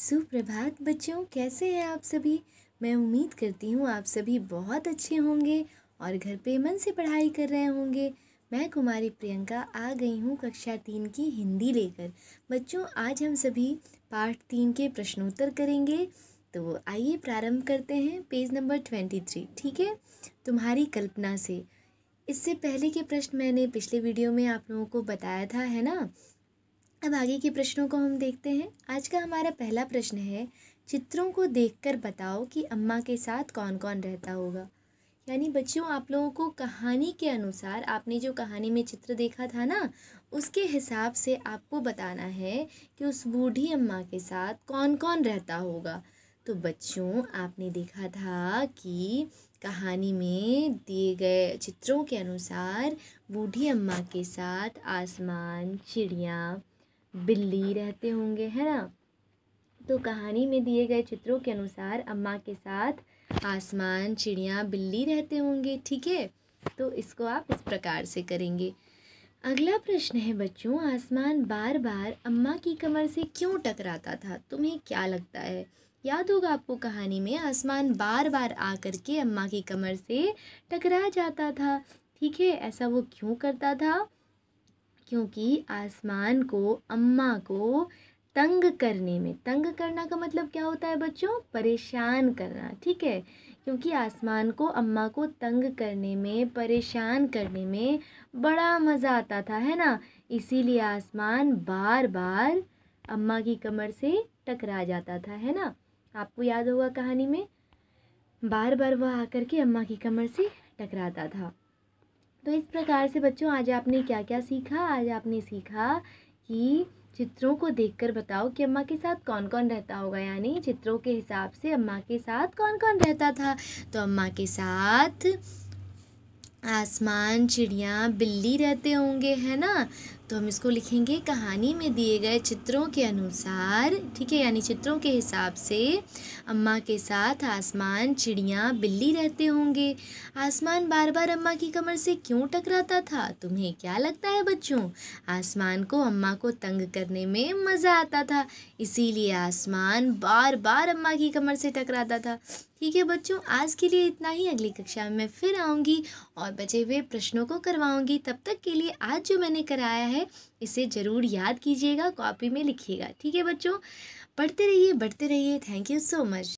सुप्रभात बच्चों कैसे हैं आप सभी मैं उम्मीद करती हूँ आप सभी बहुत अच्छे होंगे और घर पे मन से पढ़ाई कर रहे होंगे मैं कुमारी प्रियंका आ गई हूँ कक्षा तीन की हिंदी लेकर बच्चों आज हम सभी पार्ट तीन के प्रश्नोत्तर करेंगे तो आइए प्रारंभ करते हैं पेज नंबर ट्वेंटी थ्री ठीक है तुम्हारी कल्पना से इससे पहले के प्रश्न मैंने पिछले वीडियो में आप लोगों को बताया था है ना अब आगे के प्रश्नों को हम देखते हैं आज का हमारा पहला प्रश्न है चित्रों को देखकर बताओ कि अम्मा के साथ कौन कौन रहता होगा यानी बच्चों आप लोगों को कहानी के अनुसार आपने जो कहानी में चित्र देखा था ना उसके हिसाब से आपको बताना है कि उस बूढ़ी अम्मा के साथ कौन कौन रहता होगा तो बच्चों आपने देखा था कि कहानी में दिए गए चित्रों के अनुसार बूढ़ी अम्मा के साथ आसमान चिड़िया बिल्ली रहते होंगे है ना तो कहानी में दिए गए चित्रों के अनुसार अम्मा के साथ आसमान चिड़िया बिल्ली रहते होंगे ठीक है तो इसको आप इस प्रकार से करेंगे अगला प्रश्न है बच्चों आसमान बार बार अम्मा की कमर से क्यों टकराता था तुम्हें क्या लगता है याद होगा आपको कहानी में आसमान बार बार आकर के अम्मा की कमर से टकरा जाता था ठीक है ऐसा वो क्यों करता था क्योंकि आसमान को अम्मा को तंग करने में तंग करना का मतलब क्या होता है बच्चों परेशान करना ठीक है क्योंकि आसमान को अम्मा को तंग करने में परेशान करने में बड़ा मज़ा आता था है ना इसीलिए आसमान बार बार अम्मा की कमर से टकरा जाता था है ना आपको याद होगा कहानी में बार बार वह आकर के अम्मा की कमर से टकराता था तो इस प्रकार से बच्चों आज आपने क्या क्या सीखा आज आपने सीखा कि चित्रों को देखकर बताओ कि अम्मा के साथ कौन कौन रहता होगा यानी चित्रों के हिसाब से अम्मा के साथ कौन कौन रहता था तो अम्मा के साथ आसमान चिड़िया बिल्ली रहते होंगे है ना तो हम इसको लिखेंगे कहानी में दिए गए चित्रों के अनुसार ठीक है यानी चित्रों के हिसाब से अम्मा के साथ आसमान चिड़िया बिल्ली रहते होंगे आसमान बार बार अम्मा की कमर से क्यों टकराता था तुम्हें क्या लगता है बच्चों आसमान को अम्मा को तंग करने में मज़ा आता था इसीलिए आसमान बार बार अम्मा की कमर से टकराता था ठीक है बच्चों आज के लिए इतना ही अगली कक्षा में मैं फिर आऊँगी और बचे हुए प्रश्नों को करवाऊँगी तब तक के लिए आज जो मैंने कराया है है इसे ज़रूर याद कीजिएगा कॉपी में लिखिएगा ठीक है बच्चों पढ़ते रहिए बढ़ते रहिए थैंक यू सो मच